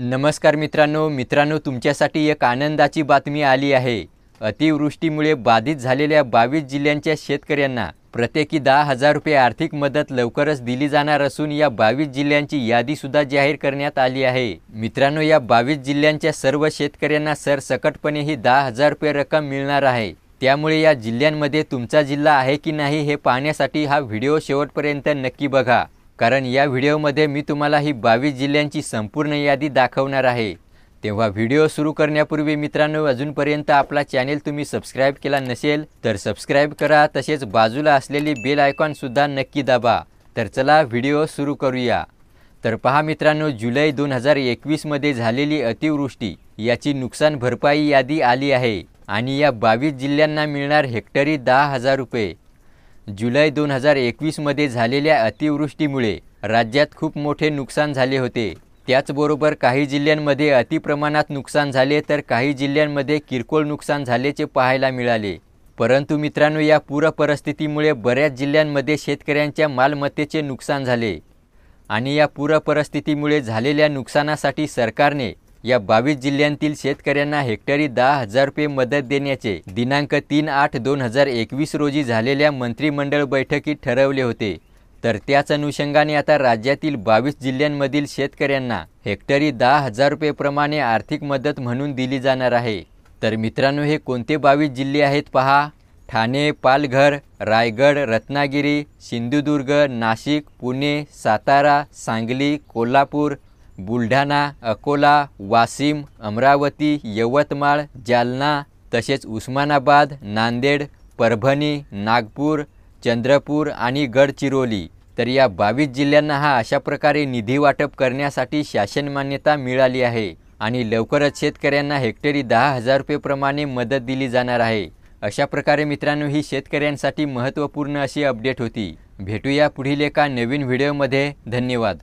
नमस्कार मित्रांनो मित्रांनो तुमच्यासाठी एक आनंदाची बातमी आली आहे अतिवृष्टीमुळे बाधित झालेल्या बावीस जिल्ह्यांच्या शेतकऱ्यांना प्रत्येकी दहा हजार रुपये आर्थिक मदत लवकरच दिली जाणार असून या बावीस जिल्ह्यांची यादीसुद्धा जाहीर करण्यात आली आहे मित्रांनो या बावीस जिल्ह्यांच्या सर्व शेतकऱ्यांना सरसकटपणे ही दहा हजार रुपये रक्कम मिळणार आहे त्यामुळे या जिल्ह्यांमध्ये तुमचा जिल्हा आहे की नाही हे पाहण्यासाठी हा व्हिडिओ शेवटपर्यंत नक्की बघा कारण या व्हिडिओमध्ये मी तुम्हाला ही बावीस जिल्ह्यांची संपूर्ण यादी दाखवणार आहे तेव्हा व्हिडिओ सुरू करण्यापूर्वी मित्रांनो अजूनपर्यंत आपला चॅनेल तुम्ही सबस्क्राईब केला नसेल तर सबस्क्राईब करा तसेच बाजूला असलेली बेल आयकॉनसुद्धा नक्की दाबा तर चला व्हिडिओ सुरू करूया तर पहा मित्रांनो जुलै दोन हजार एकवीसमध्ये झालेली अतिवृष्टी याची नुकसान भरपाई यादी आली आहे आणि या बावीस जिल्ह्यांना मिळणार हेक्टरी दहा हजार रुपये जुलै दोन हजार एकवीसमध्ये झालेल्या अतिवृष्टीमुळे राज्यात खूप मोठे नुकसान झाले होते त्याचबरोबर काही जिल्ह्यांमध्ये अतिप्रमाणात नुकसान झाले तर काही जिल्ह्यांमध्ये किरकोळ नुकसान झाल्याचे पाहायला मिळाले परंतु मित्रांनो या पूरपरिस्थितीमुळे बऱ्याच जिल्ह्यांमध्ये शेतकऱ्यांच्या मालमत्तेचे नुकसान झाले आणि या पूरपरिस्थितीमुळे झालेल्या नुकसानासाठी सरकारने या बावीस जिल्ह्यांतील शेतकऱ्यांना हेक्टरी दहा हजार रुपये मदत देण्याचे दिनांक तीन आठ दोन हजार एकवीस रोजी झालेल्या मंत्रिमंडळ बैठकीत ठरवले होते तर त्याच अनुषंगाने आता राज्यातील बावीस जिल्ह्यांमधील शेतकऱ्यांना हेक्टरी दहा हजार रुपयेप्रमाणे आर्थिक मदत म्हणून दिली जाणार आहे तर मित्रांनो हे कोणते बावीस जिल्हे आहेत पहा ठाणे पालघर रायगड रत्नागिरी सिंधुदुर्ग नाशिक पुणे सातारा सांगली कोल्हापूर बुलढाणा अकोला वाशिम अमरावती यवतमाळ जालना तसेच उस्मानाबाद नांदेड परभणी नागपूर चंद्रपूर आणि गडचिरोली तर या बावीस जिल्ह्यांना हा अशा प्रकारे निधी वाटप करण्यासाठी शासन मान्यता मिळाली आहे आणि लवकरच शेतकऱ्यांना हेक्टरी दहा हजार रुपयेप्रमाणे मदत दिली जाणार आहे अशा प्रकारे मित्रांनो ही शेतकऱ्यांसाठी महत्त्वपूर्ण अशी अपडेट होती भेटूया पुढील एका नवीन व्हिडिओमध्ये धन्यवाद